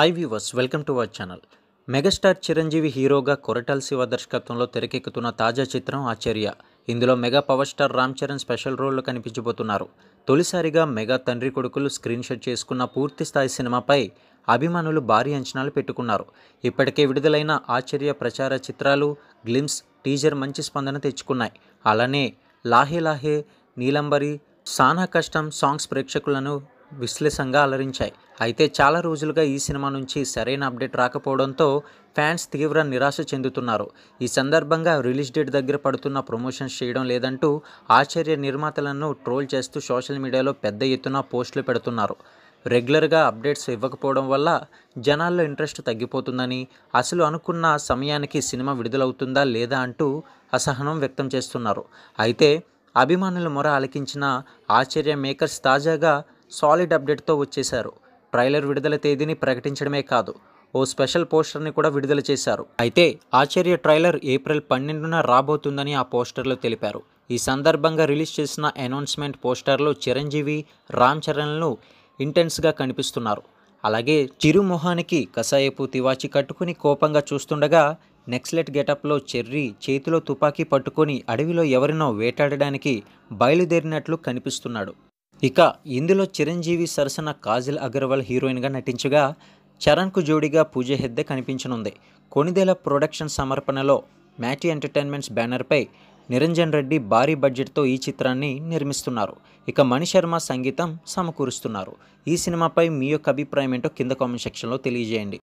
hi viewers welcome to our channel megastar Chiranjeevi హీరోగా కొరటాల్ శివ దర్శకత్వంలో తెరకెక్కుతున్న తాజా చిత్రం ఆశ్చర్య ఇందులో mega power star Ram Charan special రోల్లో కనిపించబోతున్నారు తొలిసారిగా మెగా తండ్రి కొడుకులు స్క్రీన్ షాట్ చేసుకున్న పూర్తి స్థాయి సినిమాపై అభిమానులు భారీ అంచనాలు పెట్టుకున్నారు ఇప్పటికే విడుదలైన ఆశ్చర్య ప్రచార చిత్రాలు గ్లిమ్స్ టీజర్ మంచి స్పందన తెచ్చుకున్నాయి అలానే లాహే లాహే నీలంబరి సానా కష్టం సాంగ్స్ ప్రేక్షకులను విశ్లేషంగా అలరించాయి అయితే చాలా రోజులుగా ఈ సినిమా నుంచి సరైన అప్డేట్ రాకపోవడంతో ఫ్యాన్స్ తీవ్ర నిరాశ చెందుతున్నారు ఈ సందర్భంగా రిలీజ్ డేట్ దగ్గర పడుతున్న ప్రమోషన్స్ చేయడం లేదంటూ ఆశ్చర్య నిర్మాతలను ట్రోల్ చేస్తూ సోషల్ మీడియాలో పెద్ద ఎత్తున పోస్టులు పెడుతున్నారు రెగ్యులర్గా అప్డేట్స్ ఇవ్వకపోవడం వల్ల జనాల్లో ఇంట్రెస్ట్ తగ్గిపోతుందని అసలు అనుకున్న సమయానికి సినిమా విడుదలవుతుందా లేదా అంటూ అసహనం వ్యక్తం చేస్తున్నారు అయితే అభిమానుల మొర ఆలకించిన ఆశ్చర్య మేకర్స్ తాజాగా సాలిడ్ అప్డేట్తో వచ్చేశారు ట్రైలర్ విడుదల తేదీని ప్రకటించడమే కాదు ఓ స్పెషల్ పోస్టర్ని కూడా విడుదల చేశారు అయితే ఆచార్య ట్రైలర్ ఏప్రిల్ పన్నెండున రాబోతుందని ఆ పోస్టర్లో తెలిపారు ఈ సందర్భంగా రిలీజ్ చేసిన అనౌన్స్మెంట్ పోస్టర్లో చిరంజీవి రామ్ చరణ్లు ఇంటెన్స్గా కనిపిస్తున్నారు అలాగే చిరుమొహానికి కసాయపు తివాచి కట్టుకుని కోపంగా చూస్తుండగా నెక్స్లెట్ గెటప్లో చెర్రీ చేతిలో తుపాకీ పట్టుకొని అడవిలో ఎవరినో వేటాడడానికి బయలుదేరినట్లు కనిపిస్తున్నాడు ఇక ఇందులో చిరంజీవి సరసన కాజల్ అగర్వాల్ హీరోయిన్గా నటించగా చరణ్కు జోడీగా పూజ హెద్దె కనిపించనుంది కొనిదేల ప్రొడక్షన్ సమర్పణలో మ్యాటీ ఎంటర్టైన్మెంట్స్ బ్యానర్పై నిరంజన్ రెడ్డి భారీ బడ్జెట్తో ఈ చిత్రాన్ని నిర్మిస్తున్నారు ఇక మణిశర్మ సంగీతం సమకూరుస్తున్నారు ఈ సినిమాపై మీ యొక్క అభిప్రాయం ఏంటో కింద కామెంట్ సెక్షన్లో తెలియజేయండి